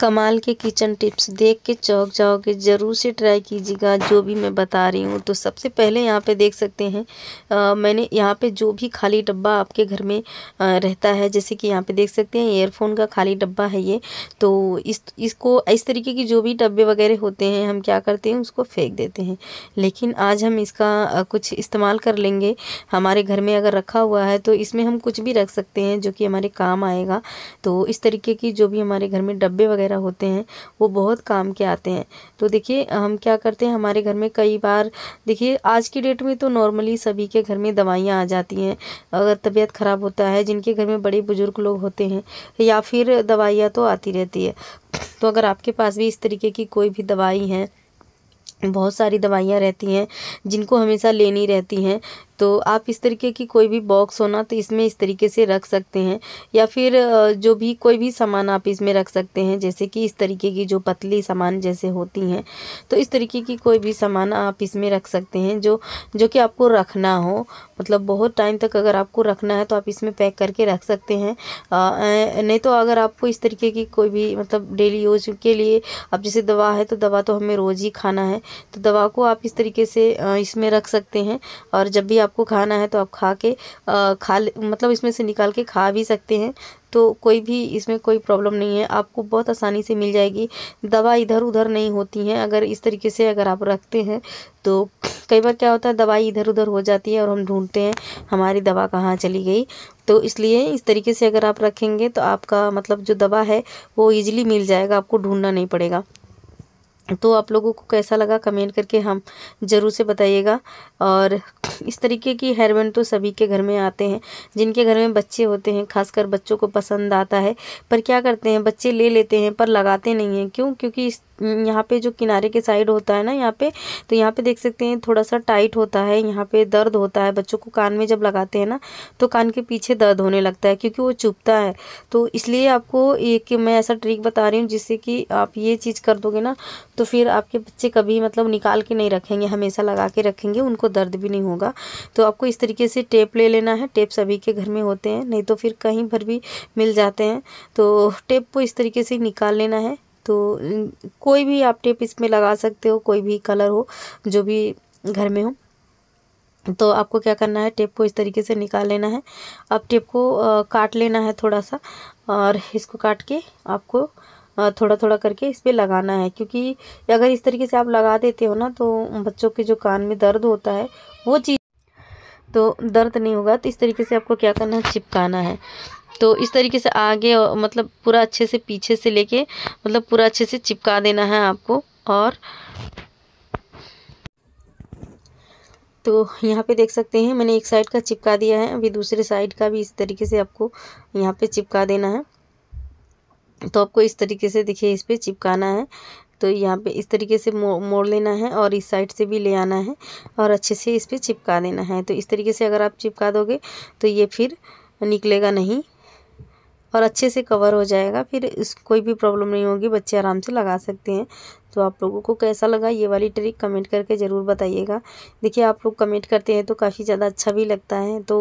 कमाल के kitchen tips देख के चौक जाओगे ज़रूर से ट्राई कीजिएगा जो भी मैं बता रही हूँ तो सबसे पहले यहाँ पे देख सकते हैं आ, मैंने यहाँ पे जो भी खाली डब्बा आपके घर में आ, रहता है जैसे कि यहाँ पे देख सकते हैं एयरफोन का खाली डब्बा है ये तो इस इसको इस तरीके की जो भी डब्बे वगैरह होते हैं हम क्या करते हैं उसको फेंक देते हैं लेकिन आज हम इसका कुछ इस्तेमाल कर लेंगे हमारे घर में अगर रखा हुआ है तो इसमें हम कुछ भी रख सकते हैं जो कि हमारे काम आएगा तो इस तरीके की जो भी हमारे घर में डब्बे वगैरह वगैरह होते हैं वो बहुत काम के आते हैं तो देखिए हम क्या करते हैं हमारे घर में कई बार देखिए आज की डेट में तो नॉर्मली सभी के घर में दवाइयाँ आ जाती हैं अगर तबीयत ख़राब होता है जिनके घर में बड़े बुज़ुर्ग लोग होते हैं या फिर दवाइयाँ तो आती रहती है तो अगर आपके पास भी इस तरीके की कोई भी दवाई है बहुत सारी दवाइयाँ रहती हैं जिनको हमेशा लेनी रहती हैं तो आप इस तरीके की कोई भी बॉक्स हो ना तो इसमें इस तरीके से रख सकते हैं या फिर जो भी कोई भी सामान आप इसमें रख सकते हैं जैसे कि इस तरीके की जो पतली सामान जैसे होती हैं तो इस तरीके की कोई भी सामान आप इसमें रख सकते हैं जो जो कि आपको रखना हो मतलब बहुत टाइम तक अगर आपको रखना है तो आप इसमें पैक करके रख सकते हैं नहीं तो अगर आपको इस तरीके की कोई भी मतलब डेली यूज के लिए अब जैसे दवा है तो दवा तो हमें रोज़ ही खाना है तो दवा को आप इस तरीके से इसमें रख सकते हैं और जब भी आप आपको खाना है तो आप खा के आ, खा मतलब इसमें से निकाल के खा भी सकते हैं तो कोई भी इसमें कोई प्रॉब्लम नहीं है आपको बहुत आसानी से मिल जाएगी दवा इधर उधर नहीं होती है अगर इस तरीके से अगर आप रखते हैं तो कई बार क्या होता है दवाई इधर उधर हो जाती है और हम ढूंढते हैं हमारी दवा कहाँ चली गई तो इसलिए इस तरीके से अगर आप रखेंगे तो आपका मतलब जो दवा है वो ईजिली मिल जाएगा आपको ढूंढना नहीं पड़ेगा तो आप लोगों को कैसा लगा कमेंट करके हम ज़रूर से बताइएगा और इस तरीके की हेयरबैंड तो सभी के घर में आते हैं जिनके घर में बच्चे होते हैं खासकर बच्चों को पसंद आता है पर क्या करते हैं बच्चे ले लेते हैं पर लगाते नहीं हैं क्यों क्योंकि इस यहाँ पे जो किनारे के साइड होता है ना यहाँ पे तो यहाँ पे देख सकते हैं थोड़ा सा टाइट होता है यहाँ पे दर्द होता है बच्चों को कान में जब लगाते हैं ना तो कान के पीछे दर्द होने लगता है क्योंकि वो चुपता है तो इसलिए आपको एक मैं ऐसा ट्रिक बता रही हूँ जिससे कि आप ये चीज़ कर दोगे ना तो फिर आपके बच्चे कभी मतलब निकाल के नहीं रखेंगे हमेशा लगा के रखेंगे उनको दर्द भी नहीं होगा तो आपको इस तरीके से टेप ले लेना है टेप सभी के घर में होते हैं नहीं तो फिर कहीं पर भी मिल जाते हैं तो टेप को इस तरीके से निकाल लेना है तो कोई भी आप टेप इसमें लगा सकते हो कोई भी कलर हो जो भी घर में हो तो आपको क्या करना है टेप को इस तरीके से निकाल लेना है अब टेप को आ, काट लेना है थोड़ा सा और इसको काट के आपको थोड़ा थोड़ा करके इस पर लगाना है क्योंकि अगर इस तरीके से आप लगा देते हो ना तो बच्चों के जो कान में दर्द होता है वो चीज़ तो दर्द नहीं होगा तो इस तरीके से आपको क्या करना है चिपकाना है तो इस तरीके से आगे मतलब पूरा अच्छे से पीछे से लेके मतलब पूरा अच्छे से चिपका देना है आपको और तो यहाँ पे देख सकते हैं मैंने एक साइड का चिपका दिया है अभी दूसरे साइड का भी इस तरीके से आपको यहाँ पे चिपका देना है तो आपको इस तरीके से देखिए इस पर चिपकाना है तो यहाँ पे इस तरीके से मो, मोड़ लेना है और इस साइड से भी ले आना है और अच्छे से इस पर चिपका देना है तो इस तरीके से अगर आप चिपका दोगे तो ये फिर निकलेगा नहीं और अच्छे से कवर हो जाएगा फिर इस कोई भी प्रॉब्लम नहीं होगी बच्चे आराम से लगा सकते हैं तो आप लोगों को कैसा लगा ये वाली ट्रिक कमेंट करके ज़रूर बताइएगा देखिए आप लोग कमेंट करते हैं तो काफ़ी ज़्यादा अच्छा भी लगता है तो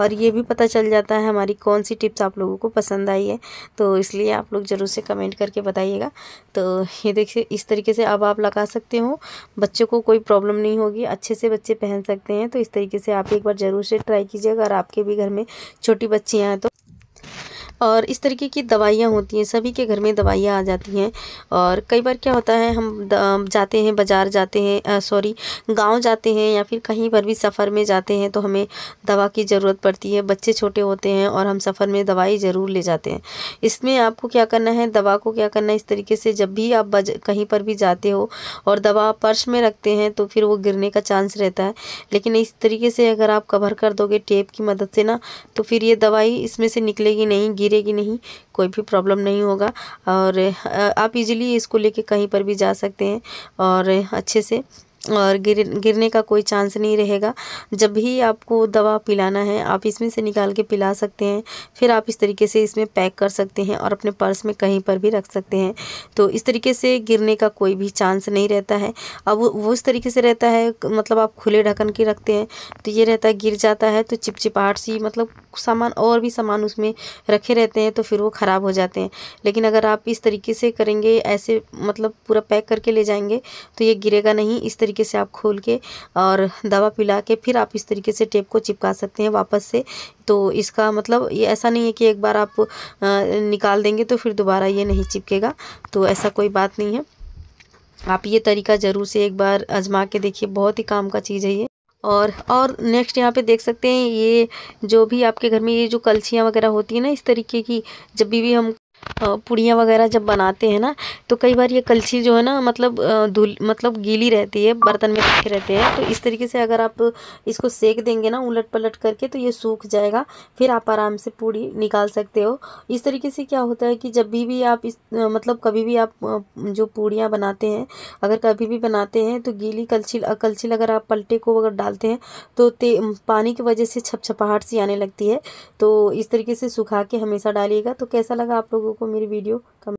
और ये भी पता चल जाता है हमारी कौन सी टिप्स आप लोगों को पसंद आई है तो इसलिए आप लोग ज़रूर से कमेंट करके बताइएगा तो ये देखिए इस तरीके से अब आप लगा सकते हो बच्चों को कोई प्रॉब्लम नहीं होगी अच्छे से बच्चे पहन सकते हैं तो इस तरीके से आप एक बार ज़रूर से ट्राई कीजिएगा अगर आपके भी घर में छोटी बच्चियाँ हैं तो और इस तरीके की दवाइयाँ होती हैं सभी के घर में दवाइयाँ आ जाती हैं और कई बार क्या होता है हम जाते हैं बाज़ार जाते हैं सॉरी गाँव जाते हैं या फिर कहीं पर भी सफ़र में जाते हैं तो हमें दवा की ज़रूरत पड़ती है बच्चे छोटे होते हैं और हम सफ़र में दवाई ज़रूर ले जाते हैं इसमें आपको क्या करना है दवा को क्या करना है इस तरीके से जब भी आप बज कहीं पर भी जाते हो और दवा पर्स में रखते हैं तो फिर वो गिरने का चांस रहता है लेकिन इस तरीके से अगर आप कवर कर दोगे टेप की मदद से ना तो फिर ये दवाई इसमें से निकलेगी नहीं गिर गिरेगी नहीं कोई भी प्रॉब्लम नहीं होगा और आप इजीली इसको लेके कहीं पर भी जा सकते हैं और अच्छे से और गिर गिरने का कोई चांस नहीं रहेगा जब भी आपको दवा पिलाना है आप इसमें से निकाल के पिला सकते हैं फिर आप इस तरीके से इसमें पैक कर सकते हैं और अपने पर्स में कहीं पर भी रख सकते हैं तो इस तरीके से गिरने का कोई भी चांस नहीं रहता है अब वो इस तरीके से रहता है मतलब आप खुले ढक्कन के रखते हैं तो ये रहता है गिर जाता है तो चिपचिपाहट सी मतलब सामान और भी सामान उसमें रखे रहते हैं तो फिर वो ख़राब हो जाते हैं लेकिन अगर आप इस तरीके से करेंगे ऐसे मतलब पूरा पैक करके ले जाएंगे तो ये गिरेगा नहीं इस तरीके से आप खोल के और दवा पिला के फिर आप इस तरीके से टेप को चिपका सकते हैं वापस से तो इसका मतलब ये ऐसा नहीं है कि एक बार आप निकाल देंगे तो फिर दोबारा ये नहीं चिपकेगा तो ऐसा कोई बात नहीं है आप ये तरीका ज़रूर से एक बार आजमा के देखिए बहुत ही काम का चीज़ है ये और और नेक्स्ट यहाँ पे देख सकते हैं ये जो भी आपके घर में ये जो कलछियाँ वगैरह होती है ना इस तरीके की जब भी भी हम पुड़ियाँ वगैरह जब बनाते हैं ना तो कई बार ये कलछी जो है ना मतलब धूल मतलब गीली रहती है बर्तन में रखे रहते हैं तो इस तरीके से अगर आप इसको सेक देंगे ना उलट पलट करके तो ये सूख जाएगा फिर आप आराम से पूड़ी निकाल सकते हो इस तरीके से क्या होता है कि जब भी भी आप इस मतलब कभी भी आप जो पूड़ियाँ बनाते हैं अगर कभी भी बनाते हैं तो गीली कलछी कलछी अगर आप पलटे को अगर डालते हैं तो पानी की वजह से छपछपाहट सी आने लगती है तो इस तरीके से सुखा के हमेशा डालिएगा तो कैसा लगा आप लोगों को मेरी वीडियो कम